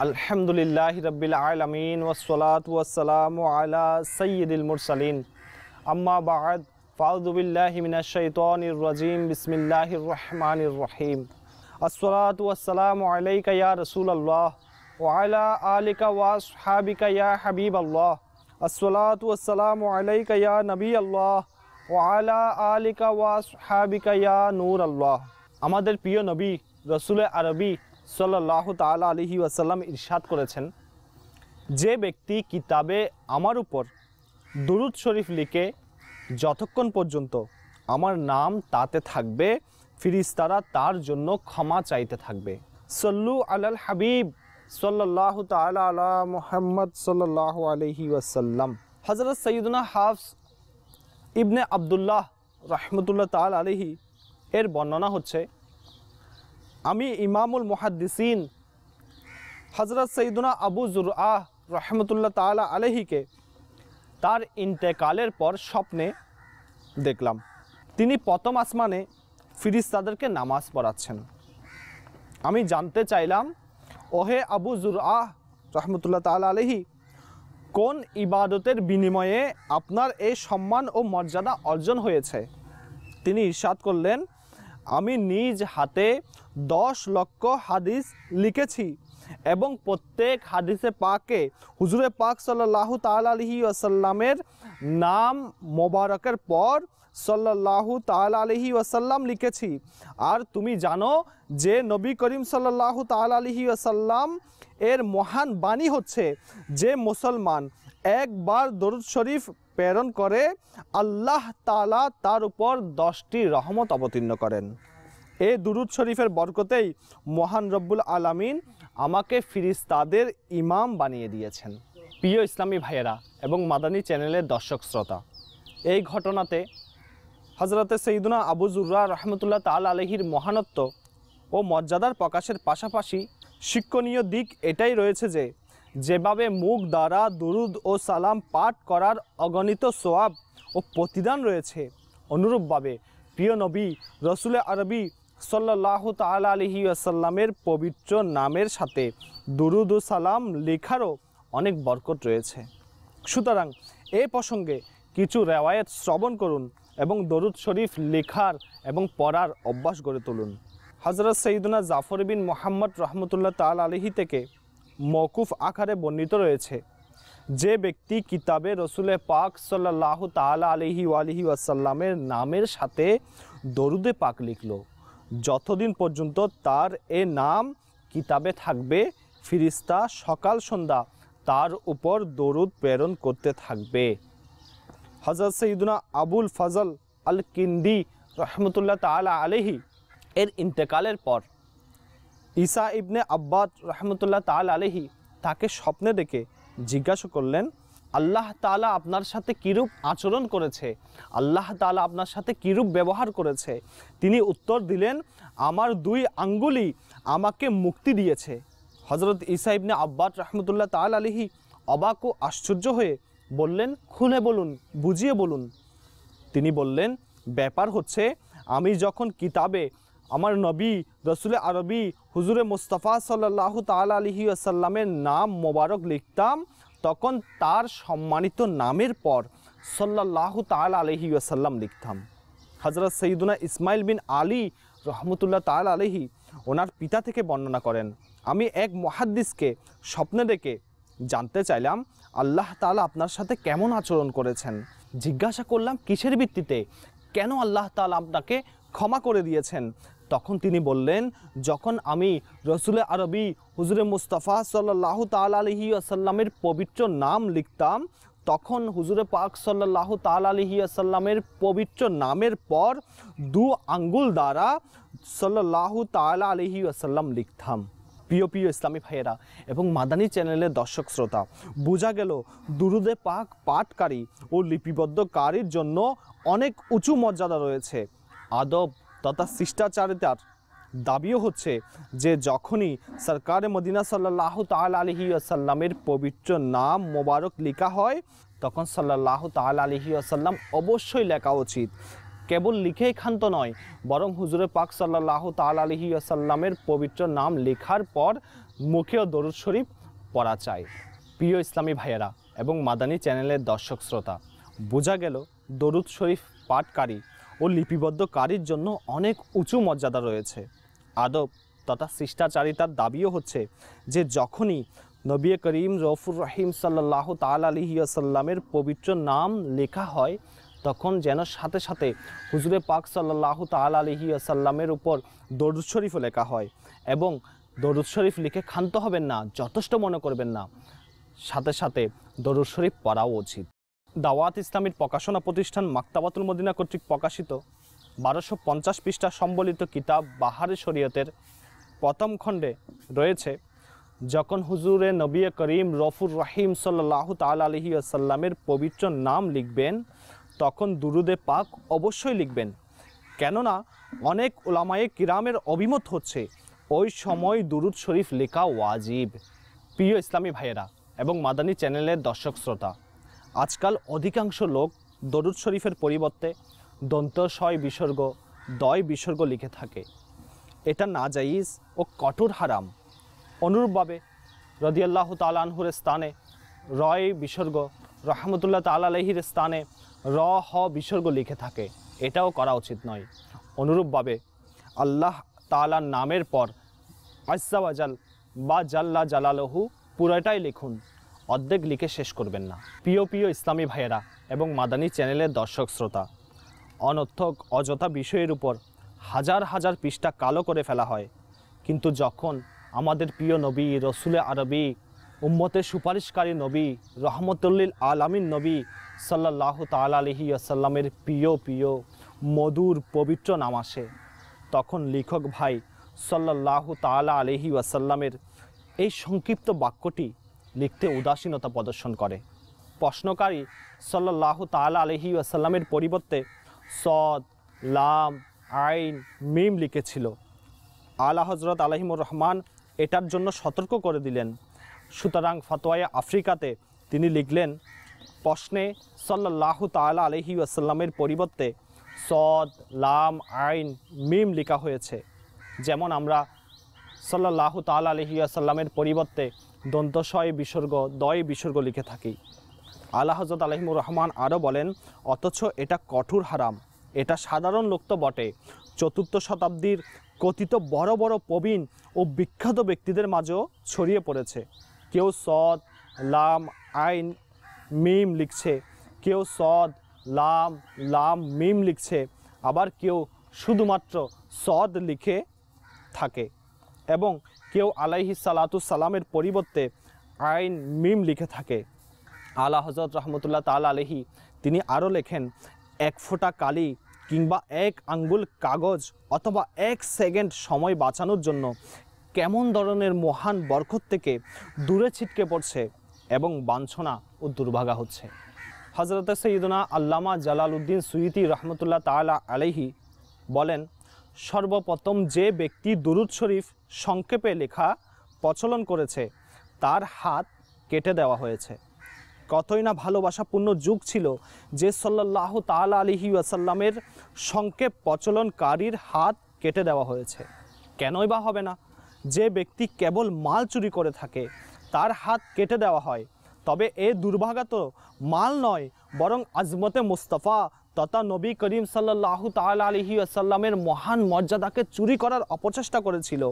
الحمد لله رب العالمين والصلاة والسلام على سيد المرسلين أما بعد فأعوذ بالله من الشيطان الرجيم بسم الله الرحمن الرحيم الصلاة والسلام عليك يا رسول الله وعلى آلك وأصحابك يا حبيب الله الصلاة والسلام عليك يا نبي الله وعلى آلك وأصحابك يا نور الله আমাদের প্রিয় নবী রসুল আরবি সাল্লাহ তালা আলহি ওয়াসাল্লাম ইরশাদ করেছেন যে ব্যক্তি কিতাবে আমার উপর দুরুদ শরীফ লিখে যতক্ষণ পর্যন্ত আমার নাম তাতে থাকবে ফিরিস্তারা তার জন্য ক্ষমা চাইতে থাকবে সল্লু আলাল হাবিব সাল্লাহ তাল আলা মোহাম্মদ সাল্লাহ আলহি ওয়াসাল্লাম হজরত সৈয়দনা হাফস ইবনে আবদুল্লাহ রহমতুল্লাহ তাল আলহি এর বর্ণনা হচ্ছে আমি ইমামুল মহাদ্দিসিন হজরত সঈদুনা আবু জুর আহ রহমতুল্লাহ তালা আলহিকে তার ইন্তেকালের পর স্বপ্নে দেখলাম তিনি প্রথম আসমানে ফিরিস্তাদেরকে নামাজ পড়াচ্ছেন আমি জানতে চাইলাম ওহে আবু জুর আহ রহমতুল্লাহ তালা আলহি কোন ইবাদতের বিনিময়ে আপনার এই সম্মান ও মর্যাদা অর্জন হয়েছে তিনি ইরশাদ করলেন আমি নিজ হাতে দশ লক্ষ হাদিস লিখেছি এবং প্রত্যেক হাদিসে পাকে হুজুরে পাক সাল্লাহ তালাহি আসাল্লামের নাম মোবারকের পর সাল্লাহু তালাহি আসাল্লাম লিখেছি আর তুমি জানো যে নবী করিম সাল্লাহু তালাহি আসাল্লাম এর মহান বাণী হচ্ছে যে মুসলমান একবার দরুদ শরীফ প্রেরণ করে আল্লাহ তালা তার উপর দশটি রহমত অবতীর্ণ করেন এ দুরুদ শরীফের বরকতেই মহান রব্বুল আলামিন আমাকে ফিরিস্তাদের ইমাম বানিয়ে দিয়েছেন প্রিয় ইসলামী ভাইয়েরা এবং মাদানী চ্যানেলের দর্শক শ্রোতা এই ঘটনাতে হজরতে সঈদুনা আবু জুর্রা রহমতুল্লাহ তাল আলহির মহানত্ব ও মর্যাদার প্রকাশের পাশাপাশি শিক্ষণীয় দিক এটাই রয়েছে যে যেভাবে মুখ দ্বারা দুরুদ ও সালাম পাঠ করার অগণিত সোয়াব ও প্রতিদান রয়েছে অনুরূপভাবে প্রিয় নবী রসুলে আরবি সাল্লাহ তালা আলহি আসাল্লামের পবিত্র নামের সাথে দুরুদু সালাম লেখারও অনেক বরকট রয়েছে সুতরাং এ প্রসঙ্গে কিছু রেওয়ায়ত শ্রবণ করুন এবং দরুদ শরীফ লেখার এবং পড়ার অভ্যাস গড়ে তুলুন হজরত সঈদুনা জাফর বিন মোহাম্মদ রহমতুল্লাহ তাল আলহি থেকে মকুফ আকারে বর্ণিত রয়েছে যে ব্যক্তি কিতাবে রসুলে পাক সাল্লাহ তাল আলহি আলহি আসাল্লামের নামের সাথে দরুদে পাক লিখল যতদিন পর্যন্ত তার এ নাম কিতাবে থাকবে ফিরিস্তা সকাল সন্ধ্যা তার উপর দরুদ প্রেরণ করতে থাকবে হজরত সঈদুনা আবুল ফজল আল কিন্দি রহমতুল্লাহ তালা আলহি এর ইন্তেকালের পর ঈসা ইবনে আব্বাদ রহমতুল্লাহ তাল আলহি তাকে স্বপ্নে দেখে জিজ্ঞাসা করলেন আল্লাহ তালা আপনার সাথে কিরূপ আচরণ করেছে আল্লাহ তালা আপনার সাথে কিরূপ ব্যবহার করেছে তিনি উত্তর দিলেন আমার দুই আঙ্গুলি আমাকে মুক্তি দিয়েছে হজরত ইসাইবনে ইবনে আব্বাস রহমতুল্লাহ তাল আলিহি অবাক ও আশ্চর্য হয়ে বললেন খুলে বলুন বুঝিয়ে বলুন তিনি বললেন ব্যাপার হচ্ছে আমি যখন কিতাবে আমার নবী রসুলে আরবি হুজুরে মুস্তফা সাল্লাহ তাল আলহি আসাল্লামের নাম মোবারক লিখতাম তখন তার সম্মানিত নামের পর সল্লাহ তাল আলহি আসাল্লাম লিখতাম হজরত সঈদুনা ইসমাইল বিন আলী রহমতুল্লাহ তাল আলহি ওনার পিতা থেকে বর্ণনা করেন আমি এক মহাদ্দিসকে স্বপ্নে দেখে জানতে চাইলাম আল্লাহ তালা আপনার সাথে কেমন আচরণ করেছেন জিজ্ঞাসা করলাম কিসের ভিত্তিতে কেন আল্লাহ তালা আপনাকে ক্ষমা করে দিয়েছেন তখন তিনি বললেন যখন আমি রসুল আরবি হুজুরে মুস্তাফা সাল্লাহ তালাহি আসাল্লামের পবিত্র নাম লিখতাম তখন হুজুরে পাক সাল্লাহ তালাহি আসাল্লামের পবিত্র নামের পর দু আঙ্গুল দ্বারা সাল্লাহ তালা আলহি আসাল্লাম লিখতাম প্রিয় প্রিয় ইসলামী ভাইয়েরা এবং মাদানী চ্যানেলের দর্শক শ্রোতা বোঝা গেল দুরুদে পাক পাঠকারী ও লিপিবদ্ধকারীর জন্য অনেক উঁচু মর্যাদা রয়েছে আদব তথা শিষ্টাচারিতার দাবিও হচ্ছে যে যখনই সরকার মদিনা সাল্লাহ তাল আলহি আসাল্লামের পবিত্র নাম মোবারক লেখা হয় তখন সাল্লাহ তাল আলহি আসাল্লাম অবশ্যই লেখা উচিত কেবল লিখে খান্ত নয় বরং হুজুরে পাক সাল্লাহ তাল আলহি আসাল্লামের পবিত্র নাম লেখার পর মুখেও দরুদ শরীফ পড়া চায় প্রিয় ইসলামী ভাইয়েরা এবং মাদানী চ্যানেলের দর্শক শ্রোতা বোঝা গেল দরুদ শরীফ পাঠকারী ও লিপিবদ্ধকারীর জন্য অনেক উঁচু মর্যাদা রয়েছে আদব তথা শিষ্টাচারিতার দাবিও হচ্ছে যে যখনই নবী করিম রফুর রহিম সাল্লাহ তাল আলিহাসাল্লামের পবিত্র নাম লেখা হয় তখন যেন সাথে সাথে হুজুরে পাক সাল্লাহ তাল আলিহাসাল্লামের উপর দরুদ শরীফ লেখা হয় এবং দরুদ শরীফ লিখে ক্ষান্ত হবেন না যথেষ্ট মনে করবেন না সাথে সাথে দরুদ শরীফ পড়াও উচিত দাওয়াত ইসলামের প্রকাশনা প্রতিষ্ঠান মাক্তাবাতুল মদিনা কর্তৃক প্রকাশিত বারোশো পঞ্চাশ পৃষ্ঠা সম্বলিত কিতাব বাহারে শরীয়তের প্রথম খণ্ডে রয়েছে যখন হুজুরে নবী করিম রফুর রাহিম সাল্লাহ তাল আলহি আসাল্লামের পবিত্র নাম লিখবেন তখন দুরুদে পাক অবশ্যই লিখবেন কেননা অনেক ওলামায়ে কিরামের অভিমত হচ্ছে ওই সময় দুরুদ শরীফ লেখা ওয়াজিব প্রিয় ইসলামী ভাইয়েরা এবং মাদানী চ্যানেলের দর্শক শ্রোতা আজকাল অধিকাংশ লোক দরুদ শরীফের পরিবর্তে দন্তস্বয় বিসর্গ দয় বিসর্গ লিখে থাকে এটা না জাইজ ও কঠোর হারাম অনুরূপভাবে রদিয়াল্লাহ তালানহুর স্থানে রয় বিসর্গ রহমতুল্লাহ তালাহির স্থানে র হ বিসর্গ লিখে থাকে এটাও করা উচিত নয় অনুরূপভাবে আল্লাহ তালার নামের পর আজাল বা জাল্লা জালালহু পুরাটাই লিখুন অর্ধেক লিখে শেষ করবেন না প্রিয় প্রিয় ইসলামী ভাইয়েরা এবং মাদানী চ্যানেলের দর্শক শ্রোতা অনর্থক অযথা বিষয়ের উপর হাজার হাজার পৃষ্ঠা কালো করে ফেলা হয় কিন্তু যখন আমাদের প্রিয় নবী রসুলে আরবি উম্মতের সুপারিশকারী নবী রহমতুল্লিল আলামিন নবী সাল্লাহ তালা আলহি আসাল্লামের প্রিয় প্রিয় মধুর পবিত্র নাম আসে তখন লেখক ভাই সাল্লাহ তালা আলহি ওয়াসাল্লামের এই সংক্ষিপ্ত বাক্যটি লিখতে উদাসীনতা প্রদর্শন করে প্রশ্নকারী সাল্লাহ তাল আলহি আসাল্লামের পরিবর্তে সদ লাম আইন মিম লিখেছিল আলা হজরত আলহিমুর রহমান এটার জন্য সতর্ক করে দিলেন সুতরাং ফতোয়া আফ্রিকাতে তিনি লিখলেন প্রশ্নে সাল্লাহ তাল আলহি আসাল্লামের পরিবর্তে সদ লাম আইন মিম লিখা হয়েছে যেমন আমরা সাল্লাহ তাল আলহিয়াসাল্লামের পরিবর্তে দন্তস্বয় বিসর্গ দয় বিসর্গ লিখে থাকি আল্লাহ হজরত আলহিমুর রহমান আরও বলেন অথচ এটা কঠোর হারাম এটা সাধারণ লোক তো বটে চতুর্থ শতাব্দীর কথিত বড় বড় প্রবীণ ও বিখ্যাত ব্যক্তিদের মাঝেও ছড়িয়ে পড়েছে কেউ সদ লাম আইন মিম লিখছে কেউ সদ লাম লাম মিম লিখছে আবার কেউ শুধুমাত্র সদ লিখে থাকে এবং কেউ আলাইহি সালামের পরিবর্তে আইন মিম লিখে থাকে আলা হজরত রহমতুল্লাহ তাল আলহি তিনি আরও লেখেন এক ফোঁটা কালি কিংবা এক আঙ্গুল কাগজ অথবা এক সেকেন্ড সময় বাঁচানোর জন্য কেমন ধরনের মহান বরকত থেকে দূরে ছিটকে পড়ছে এবং বাঞ্ছনা ও দুর্ভাগা হচ্ছে হজরত সঈদনা আল্লামা জালাল উদ্দিন সুইতি রহমতুল্লাহ তালা আলহি বলেন সর্বপ্রথম যে ব্যক্তি দুরুদ শরীফ সংক্ষেপে লেখা প্রচলন করেছে তার হাত কেটে দেওয়া হয়েছে কতই না ভালোবাসাপূর্ণ যুগ ছিল যে সল্লাহ তাল আলিহি আসাল্লামের সংক্ষেপ প্রচলনকারীর হাত কেটে দেওয়া হয়েছে কেনই বা হবে না যে ব্যক্তি কেবল মাল চুরি করে থাকে তার হাত কেটে দেওয়া হয় তবে এ দুর্ভাগা তো মাল নয় বরং আজমতে মুস্তফা তথা নবী করিম সাল্লাহু তাল আলহি আসাল্লামের মহান মর্যাদাকে চুরি করার অপচেষ্টা করেছিল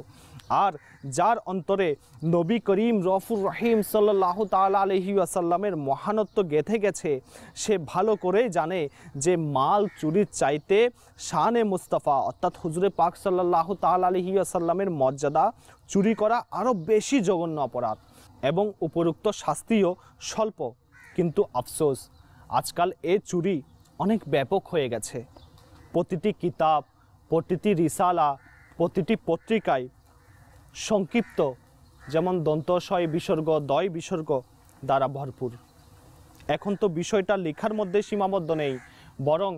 আর যার অন্তরে নবী করিম রফুর রহিম সাল্লাহ তাল আলহি আসাল্লামের মহানত্ব গেথে গেছে সে ভালো করেই জানে যে মাল চুরির চাইতে শানে মুস্তফা অর্থাৎ হুজুরে পাক সাল্লাহ তাল আলহি আসাল্লামের মর্যাদা চুরি করা আরও বেশি জঘন্য অপরাধ এবং উপরুক্ত শাস্তিও স্বল্প কিন্তু আফসোস আজকাল এ চুরি অনেক ব্যাপক হয়ে গেছে প্রতিটি কিতাব প্রতিটি রিসালা প্রতিটি পত্রিকায় সংক্ষিপ্ত যেমন দন্তস্বয় বিসর্গ দয় বিসর্গ দ্বারা ভরপুর এখন তো বিষয়টা লেখার মধ্যে সীমাবদ্ধ নেই বরং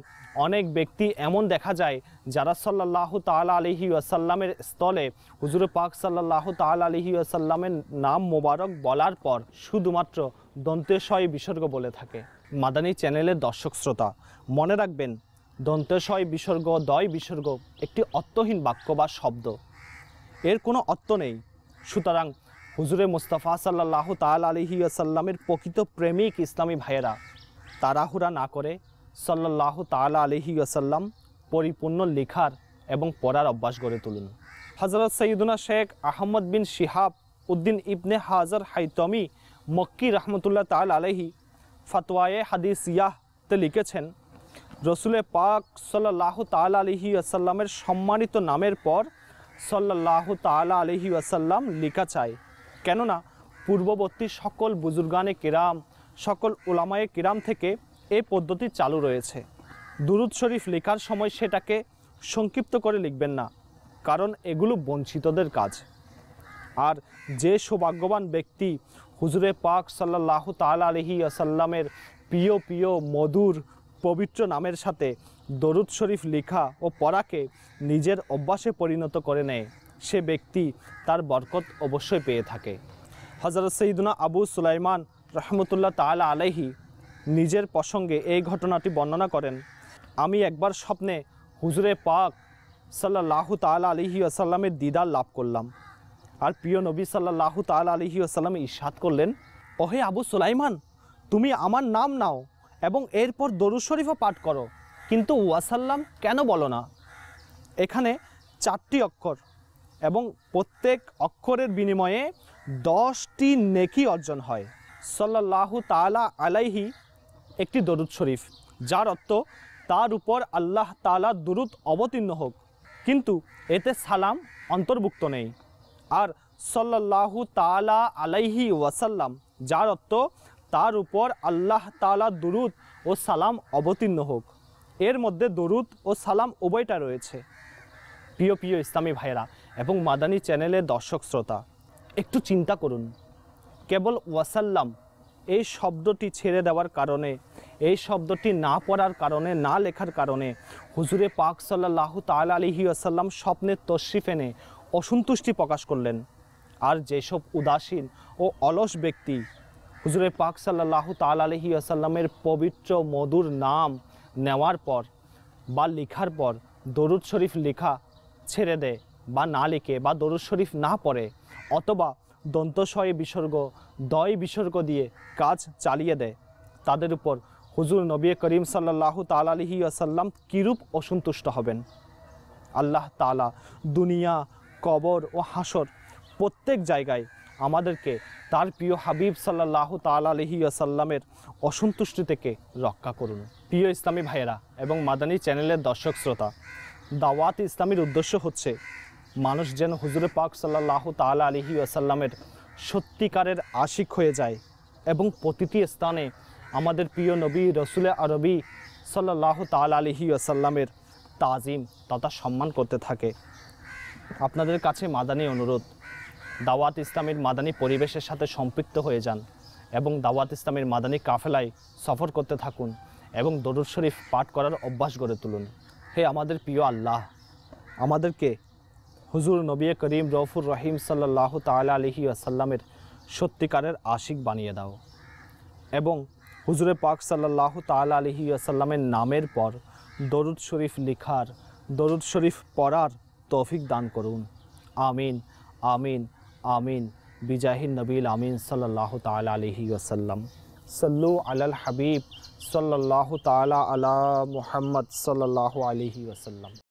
অনেক ব্যক্তি এমন দেখা যায় যারা সাল্লাহ তাল আলহি আসাল্লামের স্থলে হুজুর পাক সাল্লাহ তাল আলহি আসাল্লামের নাম মোবারক বলার পর শুধুমাত্র দন্তেশয় বিসর্গ বলে থাকে মাদানী চ্যানেলের দর্শক শ্রোতা মনে রাখবেন দন্তশয় বিসর্গ দয় বিসর্গ একটি অর্থহীন বাক্য বা শব্দ এর কোনো অর্থ নেই সুতরাং হুজুরে মুস্তাফা সাল্লাহ তাল আলহি আসাল্লামের প্রকৃত প্রেমিক ইসলামী ভাইয়েরা তারাহুরা না করে সাল্লাহ তাল আলহি আসাল্লাম পরিপূর্ণ লেখার এবং পড়ার অভ্যাস গড়ে তুলুন হজরত সঈদুনা শেখ আহমদ বিন শিহাব উদ্দিন ইবনে হাজার হাইতমি মক্কি রহমতুল্লাহ তাল আলহী ফাতোয়ায়ে হাদিস ইয়াহতে লিখেছেন রসুলে পাক সাল্লাহ তালা আলহি আসাল্লামের সম্মানিত নামের পর সাল্লাহ তালা আলহি আসাল্লাম লিখা চাই কেননা পূর্ববর্তী সকল বুজুর্গানে কিরাম সকল ওলামায়ে কিরাম থেকে এই পদ্ধতি চালু রয়েছে দুরুদ শরীফ লেখার সময় সেটাকে সংক্ষিপ্ত করে লিখবেন না কারণ এগুলো বঞ্চিতদের কাজ আর যে সৌভাগ্যবান ব্যক্তি হুজুরে পাক সাল্লাহ তাল আলহি আসাল্লামের প্রিয় প্রিয় মধুর পবিত্র নামের সাথে দরুদ শরীফ লেখা ও পড়াকে নিজের অভ্যাসে পরিণত করে নেয় সে ব্যক্তি তার বরকত অবশ্যই পেয়ে থাকে হজরত সঈদুনা আবু সুলাইমান রহমতুল্লাহ তাল আলাইহি নিজের প্রসঙ্গে এই ঘটনাটি বর্ণনা করেন আমি একবার স্বপ্নে হুজুরে পাক সাল্লাহ তাল আলহি আসাল্লামের দিদার লাভ করলাম আর প্রিয় নবী সাল্লাহ তাল আলহি আসাল্লাম ইশাদ করলেন ওহে আবু সুলাইমান তুমি আমার নাম নাও এবং এরপর দরুদ শরীফও পাঠ করো কিন্তু ওয়াসাল্লাম কেন বলো না এখানে চারটি অক্ষর এবং প্রত্যেক অক্ষরের বিনিময়ে দশটি নেকি অর্জন হয় সাল্লাহু তালা আলাইহি একটি দরুদ শরীফ যার অর্থ তার উপর আল্লাহ তালা দরুদ অবতীর্ণ হোক কিন্তু এতে সালাম অন্তর্ভুক্ত নেই আর সল্লাহু তালা আলাইহি ওয়াসাল্লাম যার অর্থ তার উপর আল্লাহ তালা দুরুদ ও সালাম অবতীর্ণ হোক এর মধ্যে দরুদ ও সালাম উভয়টা রয়েছে প্রিয় প্রিয় ইসলামী ভাইরা এবং মাদানী চ্যানেলের দর্শক শ্রোতা একটু চিন্তা করুন কেবল ওয়াসাল্লাম এই শব্দটি ছেড়ে দেওয়ার কারণে এই শব্দটি না পড়ার কারণে না লেখার কারণে হুজুরে পাক সাল্লাহ তাল আলহি আসাল্লাম স্বপ্নের তশরিফ এনে অসন্তুষ্টি প্রকাশ করলেন আর যেসব উদাসীন ও অলস ব্যক্তি হুজুরে পাক সাল্লাহ তাল আলহি আসাল্লামের পবিত্র মধুর নাম নেওয়ার পর বা লেখার পর দরুদ শরীফ লেখা ছেড়ে দেয় বা না লিখে বা দরুদ শরীফ না পড়ে অথবা দন্তস্বয়ে বিসর্গ দয় বিসর্গ দিয়ে কাজ চালিয়ে দেয় তাদের উপর হুজুর নবী করিম সাল্লাহ তাল আলহি আসাল্লাম কীরূপ অসন্তুষ্ট হবেন আল্লাহ তালা দুনিয়া কবর ও হাসর প্রত্যেক জায়গায় আমাদেরকে তার প্রিয় হাবিব সাল্লাহ তাল আলহি আসাল্লামের অসন্তুষ্টি থেকে রক্ষা করুন প্রিয় ইসলামী ভাইয়েরা এবং মাদানী চ্যানেলের দর্শক শ্রোতা দাওয়াত ইসলামীর উদ্দেশ্য হচ্ছে মানুষ যেন হুজুরে পাক সাল্লাহ তাল আলহি আসাল্লামের সত্যিকারের আশিক হয়ে যায় এবং প্রতিটি স্থানে আমাদের প্রিয় নবী রসুল আরবি সাল্লাহ তাল আলহি আসাল্লামের তাজিম তথা সম্মান করতে থাকে আপনাদের কাছে মাদানি অনুরোধ দাওয়াত ইসলামের মাদানী পরিবেশের সাথে সম্পৃক্ত হয়ে যান এবং দাওয়াত ইসলামের মাদানী কাফেলায় সফর করতে থাকুন এবং দরুদ শরীফ পাঠ করার অভ্যাস গড়ে তুলুন হে আমাদের প্রিয় আল্লাহ আমাদেরকে হুজুর নবী করিম রফুর রহিম সাল্লাহ তাল আলহি আসাল্লামের সত্যিকারের আশিক বানিয়ে দাও এবং হুজুরে পাক সাল্লাহ তালা আলহি আসাল্লামের নামের পর দরুদ শরীফ লিখার দরুদ শরীফ পড়ার তৌফিক দান করুন আমিন আমিন আমিন বিজাহিন নবীল আমিন সাল্লাহ তালা আলহি ওসাল্লাম সল্লু আলাল হাবিব সাল্লাহ তালা আলা মুহাম্মদ সাল্লাহ আলহি ওসাল্লাম